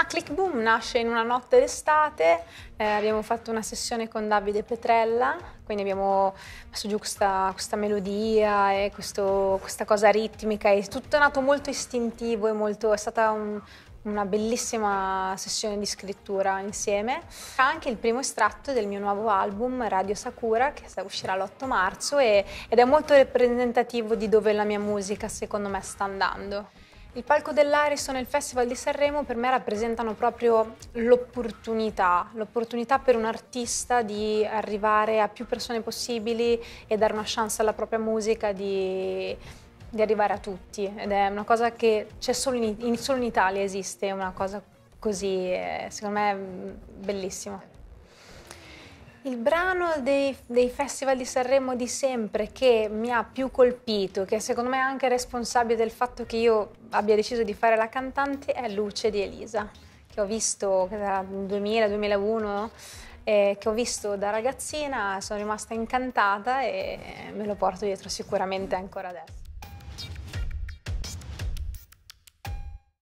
Ma Click Boom nasce in una notte d'estate, eh, abbiamo fatto una sessione con Davide Petrella, quindi abbiamo messo giù questa, questa melodia e questo, questa cosa ritmica, è tutto nato molto istintivo e molto, è stata un, una bellissima sessione di scrittura insieme. Anche il primo estratto del mio nuovo album Radio Sakura che uscirà l'8 marzo e, ed è molto rappresentativo di dove la mia musica secondo me sta andando. Il Palco dell'Ariston e il Festival di Sanremo per me rappresentano proprio l'opportunità, l'opportunità per un artista di arrivare a più persone possibili e dare una chance alla propria musica di, di arrivare a tutti. Ed è una cosa che c'è solo in, in, solo in Italia esiste, una cosa così, eh, secondo me, mm, bellissima. Il brano dei, dei, festival di Sanremo di sempre che mi ha più colpito, che secondo me è anche responsabile del fatto che io abbia deciso di fare la cantante, è Luce di Elisa, che ho visto nel 2000-2001, eh, che ho visto da ragazzina, sono rimasta incantata e me lo porto dietro sicuramente ancora adesso.